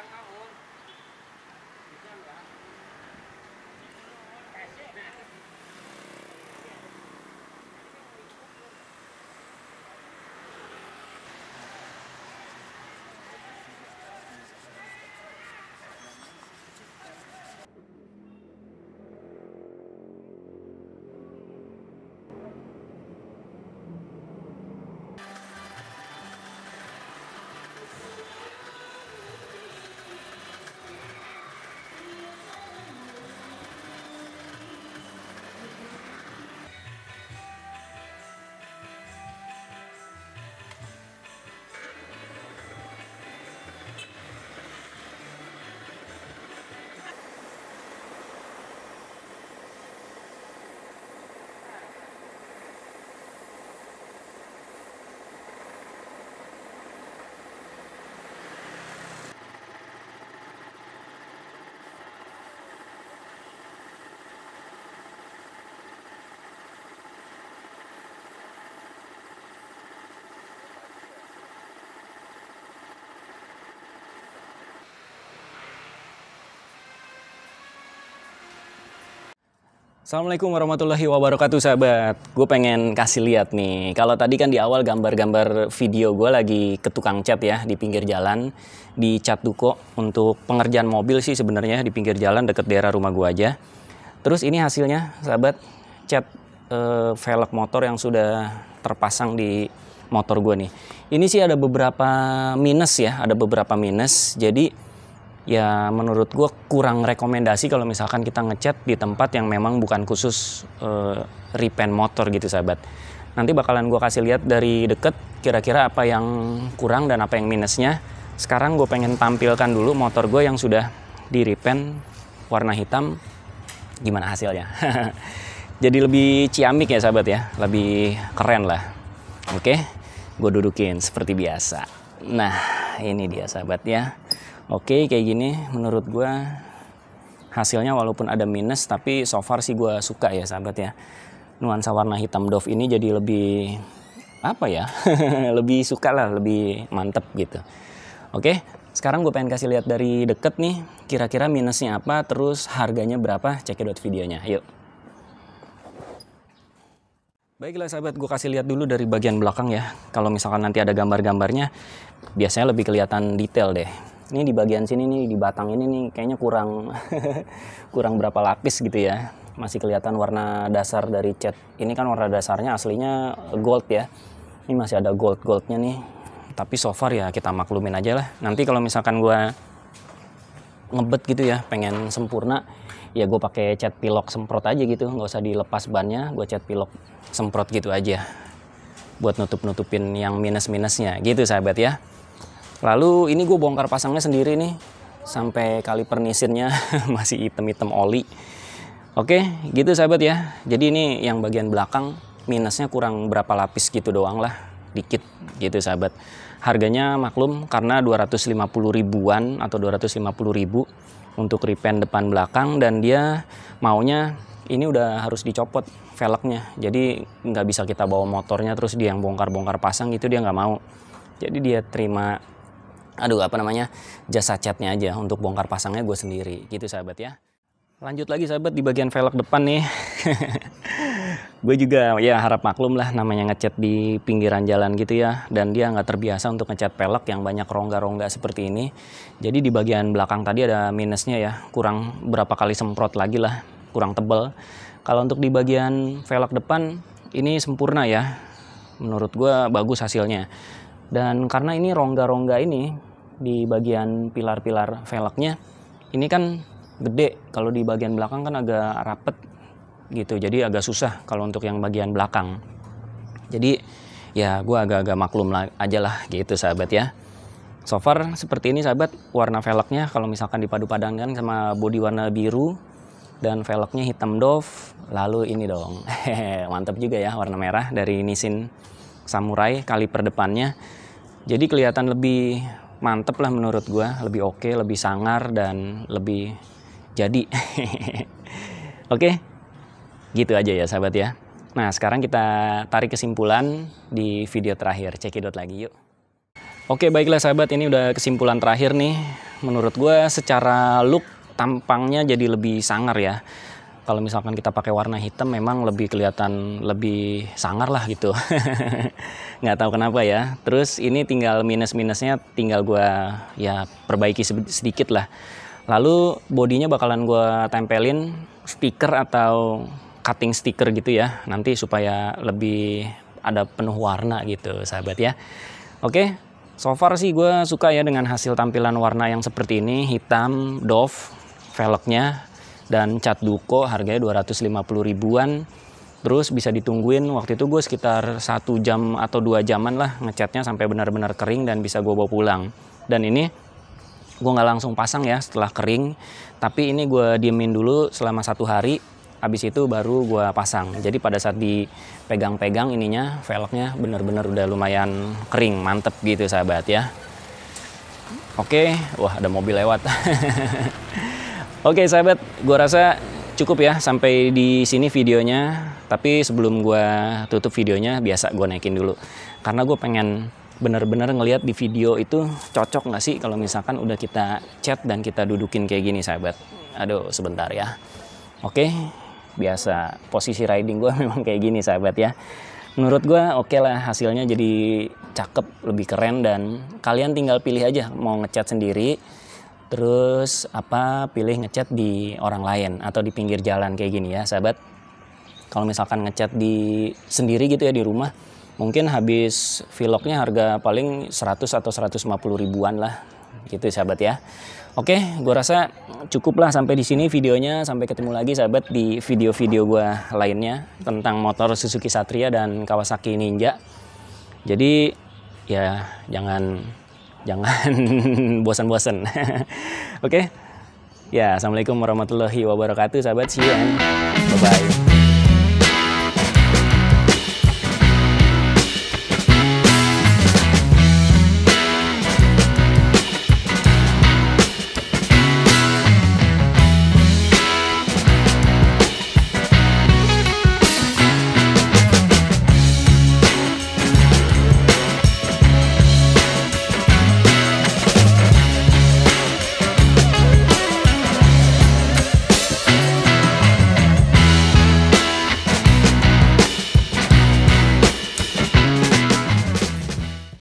Gracias. Assalamualaikum warahmatullahi wabarakatuh sahabat. Gue pengen kasih lihat nih. Kalau tadi kan di awal gambar-gambar video gue lagi ke tukang cat ya di pinggir jalan di cat duko untuk pengerjaan mobil sih sebenarnya di pinggir jalan deket daerah rumah gue aja. Terus ini hasilnya sahabat cat e, velg motor yang sudah terpasang di motor gue nih. Ini sih ada beberapa minus ya, ada beberapa minus. Jadi ya menurut gue kurang rekomendasi kalau misalkan kita ngecat di tempat yang memang bukan khusus uh, repaint motor gitu sahabat. Nanti bakalan gue kasih lihat dari deket kira-kira apa yang kurang dan apa yang minusnya. Sekarang gue pengen tampilkan dulu motor gue yang sudah di repaint warna hitam gimana hasilnya. Jadi lebih ciamik ya sahabat ya, lebih keren lah. Oke, gue dudukin seperti biasa. Nah ini dia sahabat ya oke okay, kayak gini menurut gue hasilnya walaupun ada minus tapi so far sih gue suka ya sahabat ya nuansa warna hitam Dove ini jadi lebih apa ya lebih suka lah lebih mantep gitu oke okay, sekarang gue pengen kasih lihat dari deket nih kira-kira minusnya apa terus harganya berapa cekidot videonya yuk Baiklah sahabat, gue kasih lihat dulu dari bagian belakang ya. Kalau misalkan nanti ada gambar-gambarnya, biasanya lebih kelihatan detail deh ini di bagian sini nih di batang ini nih kayaknya kurang kurang berapa lapis gitu ya masih kelihatan warna dasar dari cat ini kan warna dasarnya aslinya gold ya ini masih ada gold goldnya nih tapi so far ya kita maklumin aja lah nanti kalau misalkan gue ngebet gitu ya pengen sempurna ya gue pakai cat pilok semprot aja gitu nggak usah dilepas bannya gue cat pilok semprot gitu aja buat nutup nutupin yang minus minusnya gitu sahabat ya lalu ini gue bongkar pasangnya sendiri nih sampai kali pernisirnya masih item-item oli oke gitu sahabat ya jadi ini yang bagian belakang minusnya kurang berapa lapis gitu doang lah dikit gitu sahabat harganya maklum karena 250 ribuan atau 250 ribu untuk repaint depan belakang dan dia maunya ini udah harus dicopot velgnya jadi nggak bisa kita bawa motornya terus dia yang bongkar-bongkar pasang gitu dia nggak mau jadi dia terima aduh apa namanya jasa catnya aja untuk bongkar pasangnya gue sendiri gitu sahabat ya lanjut lagi sahabat di bagian velg depan nih gue juga ya harap maklum lah namanya ngecat di pinggiran jalan gitu ya dan dia nggak terbiasa untuk ngecat velg yang banyak rongga-rongga seperti ini jadi di bagian belakang tadi ada minusnya ya kurang berapa kali semprot lagi lah kurang tebel kalau untuk di bagian velg depan ini sempurna ya menurut gue bagus hasilnya dan karena ini rongga-rongga ini di bagian pilar-pilar velgnya ini kan gede kalau di bagian belakang kan agak rapet gitu jadi agak susah kalau untuk yang bagian belakang jadi ya gue agak-agak maklum aja lah gitu sahabat ya so far seperti ini sahabat warna velgnya kalau misalkan dipadu padankan sama bodi warna biru dan velgnya hitam doff lalu ini dong mantap juga ya warna merah dari Nissin Samurai kaliper depannya jadi kelihatan lebih mantep lah menurut gue lebih oke okay, lebih sangar dan lebih jadi oke okay? gitu aja ya sahabat ya nah sekarang kita tarik kesimpulan di video terakhir cekidot lagi yuk Oke baiklah sahabat ini udah kesimpulan terakhir nih menurut gue secara look tampangnya jadi lebih sangar ya kalau misalkan kita pakai warna hitam memang lebih kelihatan lebih sangar lah gitu nggak tahu kenapa ya terus ini tinggal minus-minusnya tinggal gue ya perbaiki sedikit lah lalu bodinya bakalan gue tempelin stiker atau cutting stiker gitu ya nanti supaya lebih ada penuh warna gitu sahabat ya oke so far sih gue suka ya dengan hasil tampilan warna yang seperti ini hitam, doff, velgnya dan cat duko harganya 250 ribuan terus bisa ditungguin waktu itu gue sekitar satu jam atau dua jaman lah ngecatnya sampai benar-benar kering dan bisa gue bawa pulang dan ini gue nggak langsung pasang ya setelah kering tapi ini gue diemin dulu selama satu hari abis itu baru gue pasang jadi pada saat dipegang-pegang ininya velgnya benar-benar udah lumayan kering mantep gitu sahabat ya oke wah ada mobil lewat Oke sahabat, gue rasa cukup ya sampai di sini videonya. Tapi sebelum gue tutup videonya, biasa gue naikin dulu. Karena gue pengen bener-bener ngelihat di video itu cocok nggak sih kalau misalkan udah kita chat dan kita dudukin kayak gini sahabat. Aduh sebentar ya. Oke, biasa posisi riding gue memang kayak gini sahabat ya. Menurut gue oke okay lah hasilnya jadi cakep, lebih keren dan kalian tinggal pilih aja mau ngechat sendiri terus apa pilih ngecat di orang lain atau di pinggir jalan kayak gini ya sahabat kalau misalkan ngecat di sendiri gitu ya di rumah mungkin habis vlognya harga paling 100 atau 150 ribuan lah gitu ya, sahabat ya oke gue rasa cukup lah sampai di sini videonya sampai ketemu lagi sahabat di video-video gue lainnya tentang motor Suzuki Satria dan Kawasaki Ninja jadi ya jangan jangan bosan-bosan oke okay? ya assalamualaikum warahmatullahi wabarakatuh sahabat see bye bye